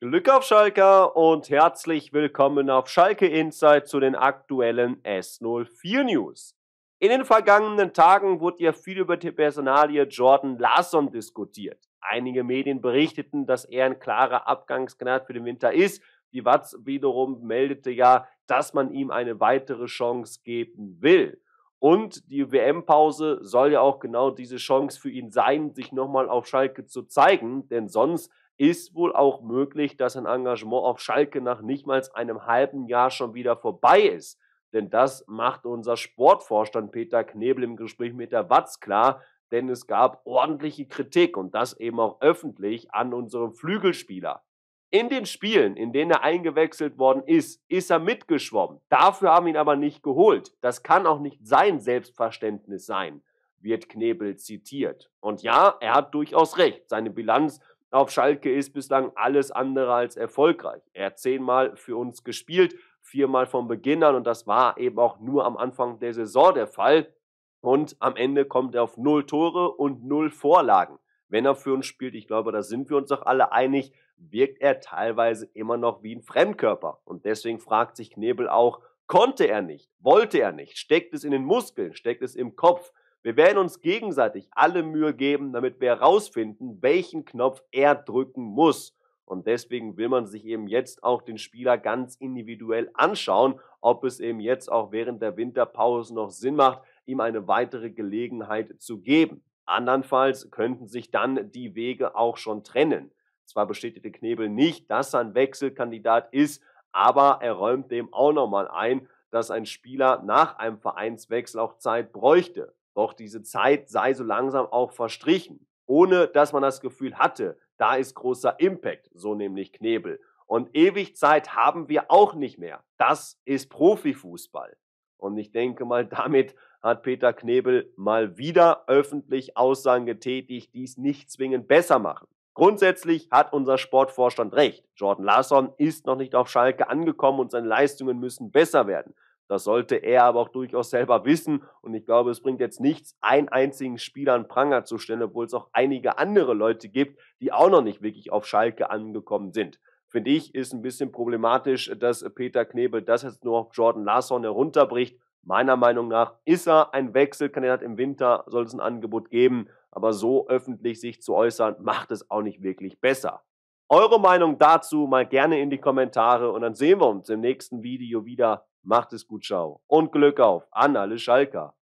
Glück auf Schalke und herzlich willkommen auf Schalke Insight zu den aktuellen S04 News. In den vergangenen Tagen wurde ja viel über die Personalie Jordan Larson diskutiert. Einige Medien berichteten, dass er ein klarer Abgangskandidat für den Winter ist. Die Watz wiederum meldete ja, dass man ihm eine weitere Chance geben will. Und die WM-Pause soll ja auch genau diese Chance für ihn sein, sich nochmal auf Schalke zu zeigen, denn sonst ist wohl auch möglich, dass ein Engagement auf Schalke nach nicht mal einem halben Jahr schon wieder vorbei ist. Denn das macht unser Sportvorstand Peter Knebel im Gespräch mit der Watz klar, denn es gab ordentliche Kritik und das eben auch öffentlich an unserem Flügelspieler. In den Spielen, in denen er eingewechselt worden ist, ist er mitgeschwommen. Dafür haben ihn aber nicht geholt. Das kann auch nicht sein Selbstverständnis sein, wird Knebel zitiert. Und ja, er hat durchaus recht. Seine Bilanz auf Schalke ist bislang alles andere als erfolgreich. Er hat zehnmal für uns gespielt, viermal von Beginn an und das war eben auch nur am Anfang der Saison der Fall. Und am Ende kommt er auf null Tore und null Vorlagen. Wenn er für uns spielt, ich glaube, da sind wir uns doch alle einig, wirkt er teilweise immer noch wie ein Fremdkörper. Und deswegen fragt sich Knebel auch, konnte er nicht, wollte er nicht, steckt es in den Muskeln, steckt es im Kopf. Wir werden uns gegenseitig alle Mühe geben, damit wir herausfinden, welchen Knopf er drücken muss. Und deswegen will man sich eben jetzt auch den Spieler ganz individuell anschauen, ob es eben jetzt auch während der Winterpause noch Sinn macht, ihm eine weitere Gelegenheit zu geben. Andernfalls könnten sich dann die Wege auch schon trennen. Zwar bestätigte Knebel nicht, dass er ein Wechselkandidat ist, aber er räumt dem auch nochmal ein, dass ein Spieler nach einem Vereinswechsel auch Zeit bräuchte. Doch diese Zeit sei so langsam auch verstrichen, ohne dass man das Gefühl hatte, da ist großer Impact, so nämlich Knebel. Und ewig Zeit haben wir auch nicht mehr. Das ist Profifußball. Und ich denke mal, damit hat Peter Knebel mal wieder öffentlich Aussagen getätigt, die es nicht zwingend besser machen. Grundsätzlich hat unser Sportvorstand recht. Jordan Larsson ist noch nicht auf Schalke angekommen und seine Leistungen müssen besser werden. Das sollte er aber auch durchaus selber wissen. Und ich glaube, es bringt jetzt nichts, einen einzigen Spieler an Pranger zu stellen, obwohl es auch einige andere Leute gibt, die auch noch nicht wirklich auf Schalke angekommen sind. Finde ich, ist ein bisschen problematisch, dass Peter Knebel das jetzt nur auf Jordan Larsson herunterbricht Meiner Meinung nach ist er ein Wechselkandidat im Winter, soll es ein Angebot geben, aber so öffentlich sich zu äußern, macht es auch nicht wirklich besser. Eure Meinung dazu mal gerne in die Kommentare und dann sehen wir uns im nächsten Video wieder. Macht es gut, ciao und Glück auf an alle Schalker.